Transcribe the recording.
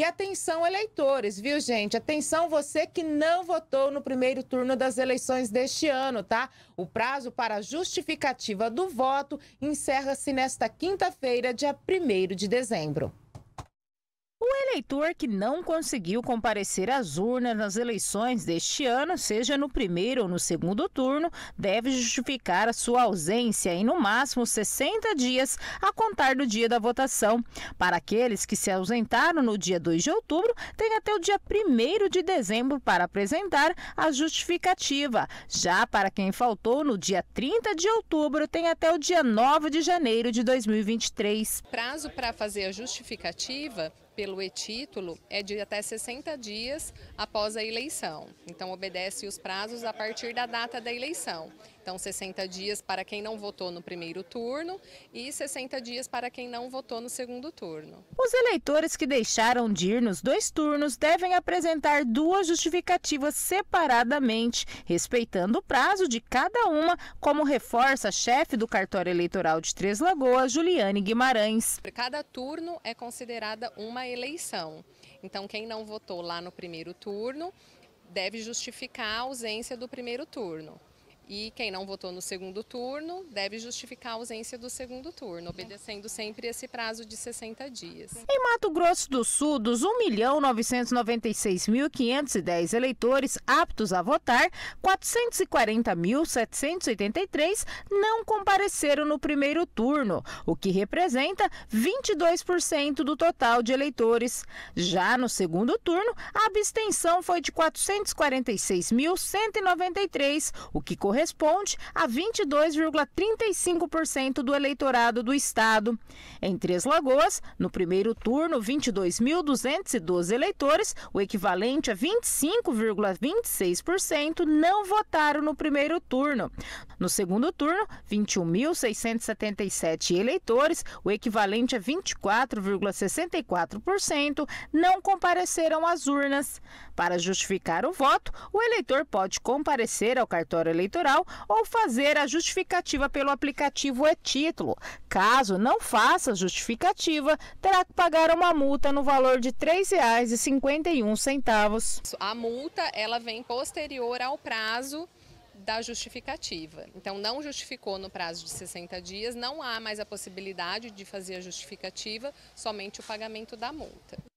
E atenção, eleitores, viu, gente? Atenção, você que não votou no primeiro turno das eleições deste ano, tá? O prazo para a justificativa do voto encerra-se nesta quinta-feira, dia 1 de dezembro. O eleitor que não conseguiu comparecer às urnas nas eleições deste ano, seja no primeiro ou no segundo turno, deve justificar a sua ausência em no máximo 60 dias a contar do dia da votação. Para aqueles que se ausentaram no dia 2 de outubro, tem até o dia 1 de dezembro para apresentar a justificativa. Já para quem faltou no dia 30 de outubro, tem até o dia 9 de janeiro de 2023. Prazo para fazer a justificativa pelo e-título é de até 60 dias após a eleição. Então, obedece os prazos a partir da data da eleição. Então, 60 dias para quem não votou no primeiro turno e 60 dias para quem não votou no segundo turno. Os eleitores que deixaram de ir nos dois turnos devem apresentar duas justificativas separadamente, respeitando o prazo de cada uma, como reforça a chefe do cartório eleitoral de Três Lagoas, Juliane Guimarães. Cada turno é considerada uma eleição. Então, quem não votou lá no primeiro turno deve justificar a ausência do primeiro turno. E quem não votou no segundo turno deve justificar a ausência do segundo turno, obedecendo sempre esse prazo de 60 dias. Em Mato Grosso do Sul, dos 1.996.510 eleitores aptos a votar, 440.783 não compareceram no primeiro turno, o que representa 22% do total de eleitores. Já no segundo turno, a abstenção foi de 446.193, o que corresponde corresponde a 22,35% do eleitorado do estado. Em Três Lagoas, no primeiro turno, 22.212 eleitores, o equivalente a 25,26%, não votaram no primeiro turno. No segundo turno, 21.677 eleitores, o equivalente a 24,64%, não compareceram às urnas. Para justificar o voto, o eleitor pode comparecer ao cartório eleitoral digital ou fazer a justificativa pelo aplicativo e-título. Caso não faça justificativa, terá que pagar uma multa no valor de R$ 3,51. A multa ela vem posterior ao prazo da justificativa. Então, não justificou no prazo de 60 dias, não há mais a possibilidade de fazer a justificativa, somente o pagamento da multa.